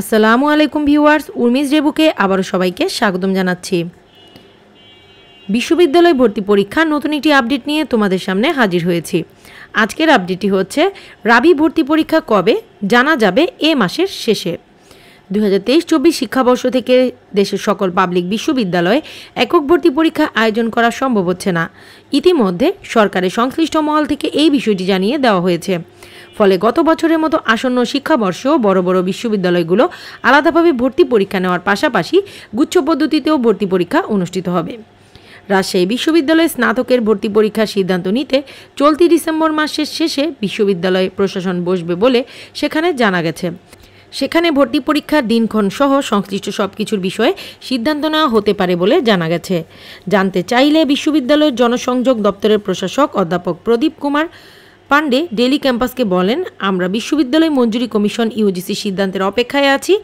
আসসালামু আলাইকুম ভিউয়ার্স উর্মিস রেবুকে আবারও সবাইকে স্বাগতম জানাচ্ছি বিশ্ববিদ্যালয় ভর্তি পরীক্ষা নতুন একটি আপডেট নিয়ে তোমাদের সামনে হাজির হয়েছি আজকের আপডেটটি হচ্ছে রাবি ভর্তি পরীক্ষা কবে জানা যাবে এ মাসের শেষে দু হাজার তেইশ চব্বিশ শিক্ষাবর্ষ থেকে দেশের সকল পাবলিক বিশ্ববিদ্যালয়ে একক ভর্তি পরীক্ষা আয়োজন করা সম্ভব হচ্ছে না ইতিমধ্যে সরকারের সংশ্লিষ্ট মহল থেকে এই বিষয়টি জানিয়ে দেওয়া হয়েছে ফলে গত বছরের মতো আসন্ন শিক্ষাবর্ষ বড় বড় বিশ্ববিদ্যালয়গুলো আলাদাভাবে ভর্তি পরীক্ষা নেওয়ার পাশাপাশি গুচ্ছ পদ্ধতিতেও ভর্তি পরীক্ষা অনুষ্ঠিত হবে রাজশাহী বিশ্ববিদ্যালয়ে স্নাতকের ভর্তি পরীক্ষার সিদ্ধান্ত নিতে চলতি ডিসেম্বর মাসের শেষে বিশ্ববিদ্যালয় প্রশাসন বসবে বলে সেখানে জানা গেছে সেখানে ভর্তি পরীক্ষার দিনক্ষণ সহ সংশ্লিষ্ট সব কিছুর বিষয়ে সিদ্ধান্ত নেওয়া হতে পারে বলে জানা গেছে জানতে চাইলে বিশ্ববিদ্যালয়ের জনসংযোগ দপ্তরের প্রশাসক অধ্যাপক প্রদীপ কুমার পাণ্ডে ডেলি ক্যাম্পাসকে বলেন আমরা বিশ্ববিদ্যালয় মঞ্জুরি কমিশন ইউজিসি সিদ্ধান্তের অপেক্ষায় আছি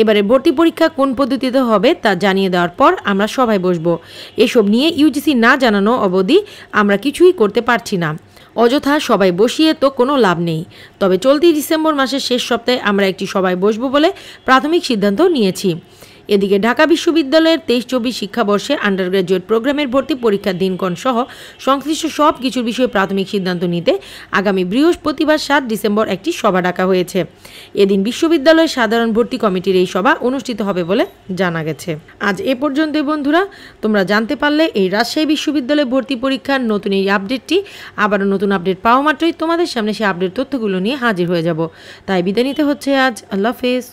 এবারে ভর্তি পরীক্ষা কোন পদ্ধতিতে হবে তা জানিয়ে দেওয়ার পর আমরা সবাই বসব এসব নিয়ে ইউজিসি না জানানো অবধি আমরা কিছুই করতে পারছি না অযথা সবাই বসিয়ে তো কোনো লাভ নেই তবে চলতি ডিসেম্বর মাসের শেষ সপ্তাহে আমরা একটি সবাই বসবো বলে প্রাথমিক সিদ্ধান্ত নিয়েছি এদিকে ঢাকা বিশ্ববিদ্যালয়ের তেইশ চব্বিশ শিক্ষাবর্ষে আন্ডার গ্র্যাজুয়েট প্রোগ্রামের ভর্তি পরীক্ষার দিনক্ষণ সহ সংশ্লিষ্ট সব কিছুর বিষয়ে প্রাথমিক সিদ্ধান্ত নিতে আগামী বৃহস্পতিবার সাত ডিসেম্বর একটি সভা ডাকা হয়েছে এদিন বিশ্ববিদ্যালয়ের সাধারণ ভর্তি কমিটির এই সভা অনুষ্ঠিত হবে বলে জানা গেছে আজ এ পর্যন্তই বন্ধুরা তোমরা জানতে পারলে এই রাজশাহী বিশ্ববিদ্যালয়ে ভর্তি পরীক্ষার নতুন এই আপডেটটি আবারও নতুন আপডেট পাওয়া মাত্রই তোমাদের সামনে সেই আপডেট তথ্যগুলো নিয়ে হাজির হয়ে যাব তাই বিদায় নিতে হচ্ছে আজ আল্লাহ হাফেজ